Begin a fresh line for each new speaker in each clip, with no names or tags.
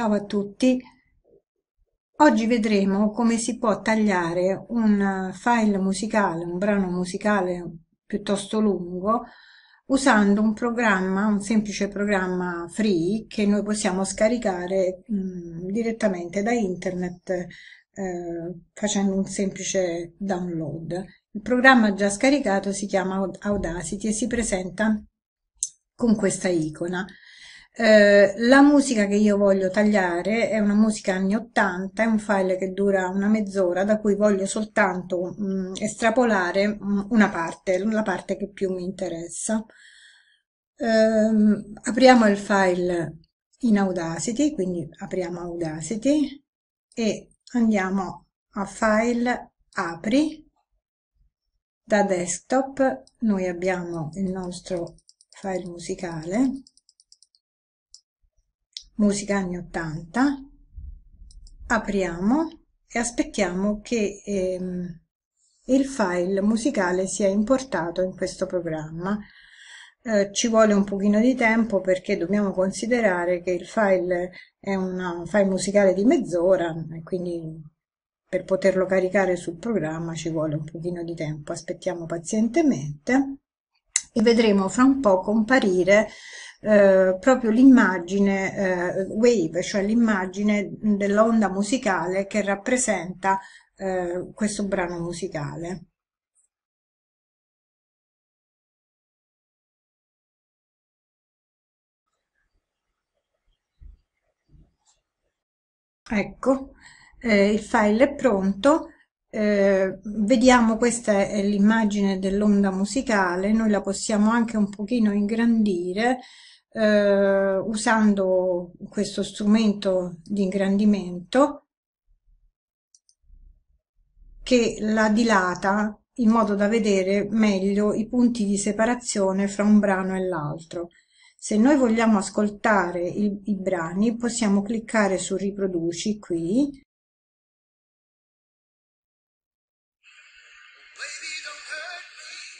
Ciao a tutti, oggi vedremo come si può tagliare un file musicale, un brano musicale piuttosto lungo, usando un programma, un semplice programma free che noi possiamo scaricare mh, mm, direttamente da internet eh, facendo un semplice download. Il programma già scaricato si chiama Audacity e si presenta con questa icona. Eh, la musica che io voglio tagliare è una musica anni 80, è un file che dura una mezz'ora, da cui voglio soltanto mh, mm, estrapolare mh, mm, una parte, la parte che più mi interessa. Eh, apriamo il file in Audacity, quindi apriamo Audacity e andiamo a File, Apri, da desktop noi abbiamo il nostro file musicale musica anni 80, apriamo e aspettiamo che ehm, il file musicale sia importato in questo programma. Eh, ci vuole un pochino di tempo perché dobbiamo considerare che il file è un file musicale di mezz'ora quindi per poterlo caricare sul programma ci vuole un pochino di tempo. Aspettiamo pazientemente e vedremo fra un po' comparire eh, proprio l'immagine eh, wave, cioè l'immagine dell'onda musicale che rappresenta eh, questo brano musicale. Ecco, eh, il file è pronto. Eh, vediamo questa è l'immagine dell'onda musicale, noi la possiamo anche un pochino ingrandire eh, usando questo strumento di ingrandimento che la dilata in modo da vedere meglio i punti di separazione fra un brano e l'altro. Se noi vogliamo ascoltare il, i brani possiamo cliccare su riproduci qui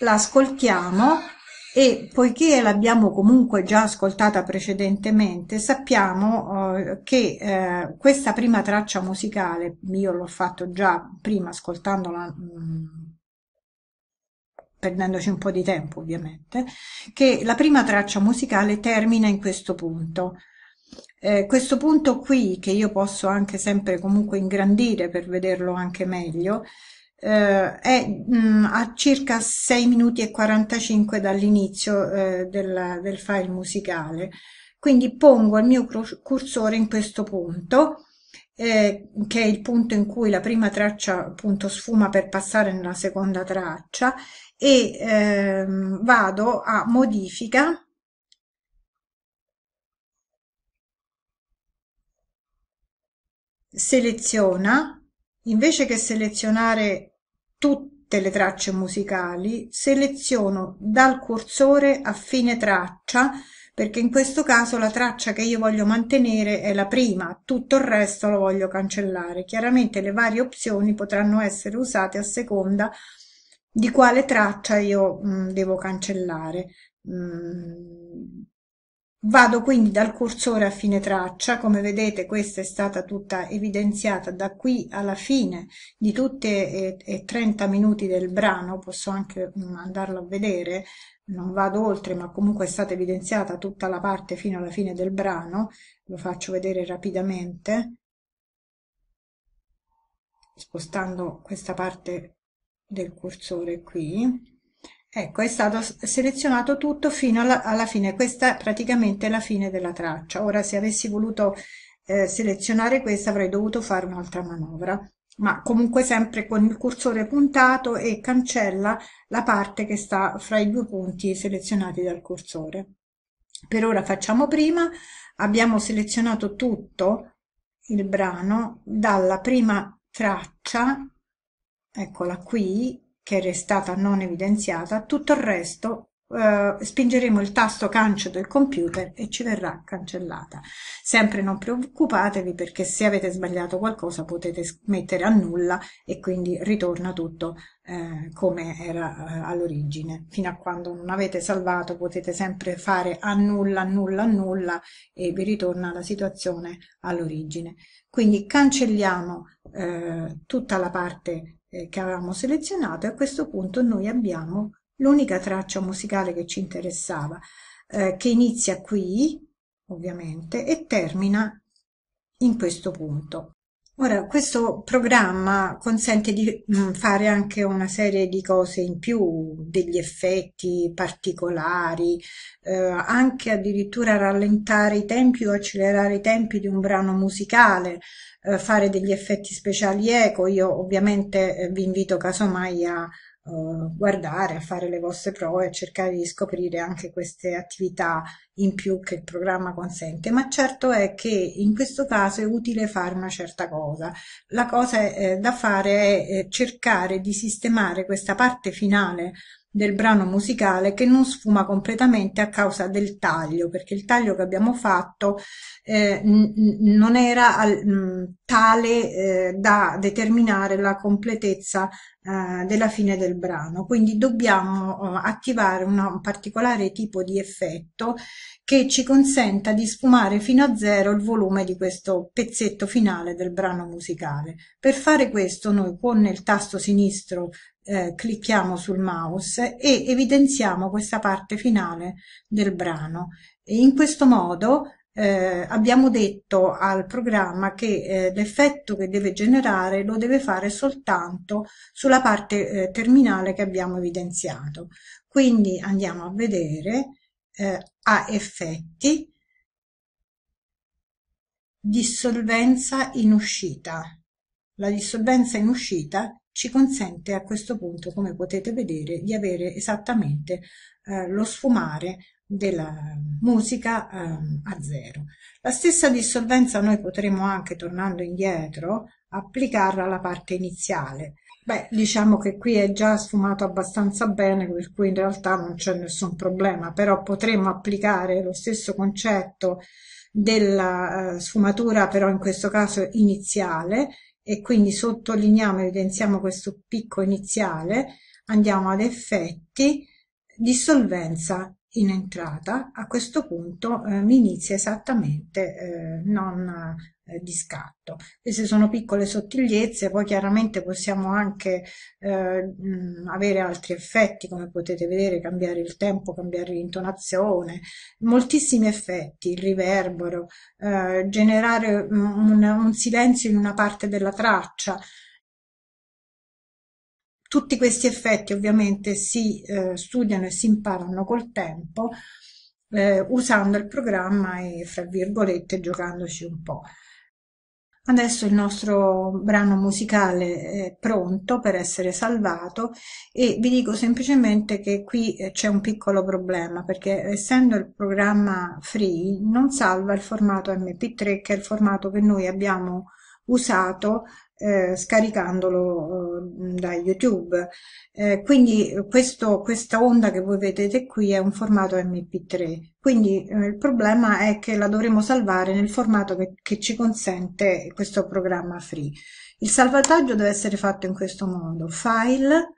l'ascoltiamo e poiché l'abbiamo comunque già ascoltata precedentemente, sappiamo eh, che eh, questa prima traccia musicale, io l'ho fatto già prima ascoltandola, mh, mm, perdendoci un po' di tempo ovviamente, che la prima traccia musicale termina in questo punto. Eh, questo punto qui, che io posso anche sempre comunque ingrandire per vederlo anche meglio, eh, è mh, mm, a circa 6 minuti e 45 dall'inizio eh, del, del, file musicale. Quindi pongo il mio cursore in questo punto, eh, che è il punto in cui la prima traccia appunto sfuma per passare nella seconda traccia, e ehm, vado a modifica. Seleziona Invece che selezionare tutte le tracce musicali, seleziono dal cursore a fine traccia perché in questo caso la traccia che io voglio mantenere è la prima, tutto il resto lo voglio cancellare. Chiaramente le varie opzioni potranno essere usate a seconda di quale traccia io mh, devo cancellare. Mh, Vado quindi dal cursore a fine traccia, come vedete questa è stata tutta evidenziata da qui alla fine di tutti e 30 minuti del brano, posso anche mm, andarlo a vedere, non vado oltre ma comunque è stata evidenziata tutta la parte fino alla fine del brano, lo faccio vedere rapidamente, spostando questa parte del cursore qui, Ecco, è stato selezionato tutto fino alla, alla fine, questa è praticamente la fine della traccia. Ora se avessi voluto eh, selezionare questa avrei dovuto fare un'altra manovra, ma comunque sempre con il cursore puntato e cancella la parte che sta fra i due punti selezionati dal cursore. Per ora facciamo prima, abbiamo selezionato tutto il brano dalla prima traccia, eccola qui, che è restata non evidenziata, tutto il resto eh, spingeremo il tasto cancio del computer e ci verrà cancellata. Sempre non preoccupatevi perché se avete sbagliato qualcosa potete mettere a nulla e quindi ritorna tutto eh, come era eh, all'origine. Fino a quando non avete salvato potete sempre fare a a nulla, nulla, a nulla e vi ritorna la situazione all'origine. Quindi cancelliamo eh, tutta la parte eh, che avevamo selezionato e a questo punto noi abbiamo l'unica traccia musicale che ci interessava, eh, che inizia qui, ovviamente, e termina in questo punto. Ora, questo programma consente di mm, fare anche una serie di cose in più, degli effetti particolari, eh, anche addirittura rallentare i tempi o accelerare i tempi di un brano musicale, eh, fare degli effetti speciali eco. Io ovviamente eh, vi invito casomai a, eh, guardare, a fare le vostre prove, a cercare di scoprire anche queste attività in più che il programma consente, ma certo è che in questo caso è utile fare una certa cosa. La cosa eh, da fare è eh, cercare di sistemare questa parte finale del brano musicale che non sfuma completamente a causa del taglio, perché il taglio che abbiamo fatto eh, non era al, mh, mm, tale eh, da determinare la completezza eh, della fine del brano, quindi dobbiamo eh, attivare un particolare tipo di effetto che ci consenta di sfumare fino a zero il volume di questo pezzetto finale del brano musicale. Per fare questo noi con il tasto sinistro eh, clicchiamo sul mouse e evidenziamo questa parte finale del brano. E in questo modo eh, abbiamo detto al programma che eh, l'effetto che deve generare lo deve fare soltanto sulla parte eh, terminale che abbiamo evidenziato. Quindi andiamo a vedere eh, a effetti dissolvenza in uscita. La dissolvenza in uscita ci consente a questo punto, come potete vedere, di avere esattamente eh, lo sfumare della musica eh, a zero. La stessa dissolvenza noi potremo anche, tornando indietro, applicarla alla parte iniziale. Beh, diciamo che qui è già sfumato abbastanza bene, per cui in realtà non c'è nessun problema, però potremmo applicare lo stesso concetto della eh, sfumatura, però in questo caso iniziale, e quindi sottolineiamo, evidenziamo questo picco iniziale, andiamo ad effetti, dissolvenza in entrata, a questo punto eh, mi inizia esattamente eh, non eh, di scatto. Queste sono piccole sottigliezze, poi chiaramente possiamo anche eh, mh, avere altri effetti, come potete vedere, cambiare il tempo, cambiare l'intonazione, moltissimi effetti, il riverbero, eh, generare un, un silenzio in una parte della traccia, tutti questi effetti ovviamente si eh, studiano e si imparano col tempo eh, usando il programma e fra virgolette giocandoci un po'. Adesso il nostro brano musicale è pronto per essere salvato e vi dico semplicemente che qui eh, c'è un piccolo problema perché essendo il programma free non salva il formato MP3 che è il formato che noi abbiamo usato eh, scaricandolo eh, da YouTube. Eh, quindi questo, questa onda che voi vedete qui è un formato MP3, quindi eh, il problema è che la dovremo salvare nel formato che, che ci consente questo programma free. Il salvataggio deve essere fatto in questo modo, file,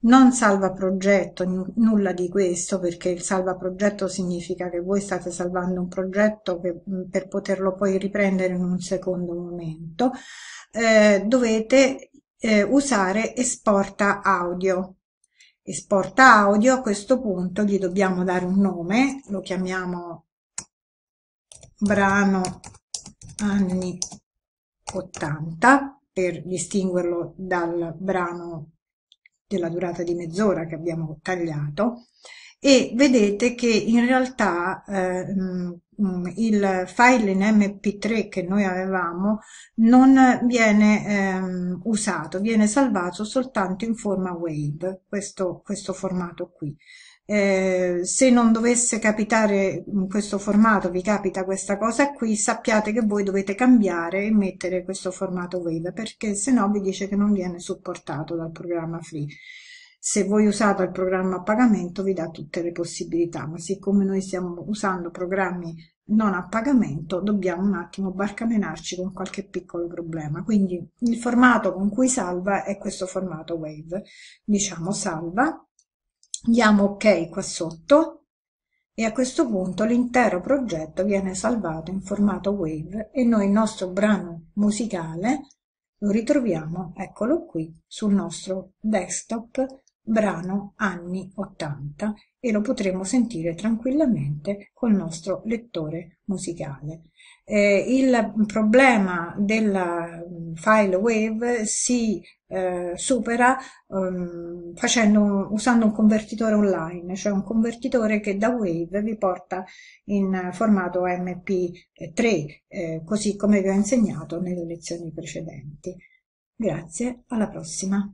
non salvaprogetto, n- nulla di questo, perché il salva progetto significa che voi state salvando un progetto che, mm, per poterlo poi riprendere in un secondo momento, eh, dovete eh, usare esporta audio. Esporta audio, a questo punto gli dobbiamo dare un nome, lo chiamiamo brano anni 80 per distinguerlo dal brano della durata di mezz'ora che abbiamo tagliato e vedete che in realtà eh, mm, mm, il file in mp3 che noi avevamo non viene eh, usato, viene salvato soltanto in forma wave, questo, questo formato qui. Eh, se non dovesse capitare in questo formato, vi capita questa cosa qui, sappiate che voi dovete cambiare e mettere questo formato Wave perché se no vi dice che non viene supportato dal programma free. Se voi usate il programma a pagamento vi dà tutte le possibilità, ma siccome noi stiamo usando programmi non a pagamento dobbiamo un attimo barcamenarci con qualche piccolo problema. Quindi il formato con cui salva è questo formato Wave. Diciamo salva Diamo ok qua sotto e a questo punto l'intero progetto viene salvato in formato wave e noi il nostro brano musicale lo ritroviamo, eccolo qui, sul nostro desktop brano anni 80 e lo potremo sentire tranquillamente col nostro lettore musicale. Eh, il problema del mm, file wave si eh, supera um, facendo, usando un convertitore online, cioè un convertitore che da wave vi porta in formato MP3, eh, così come vi ho insegnato nelle lezioni precedenti. Grazie, alla prossima.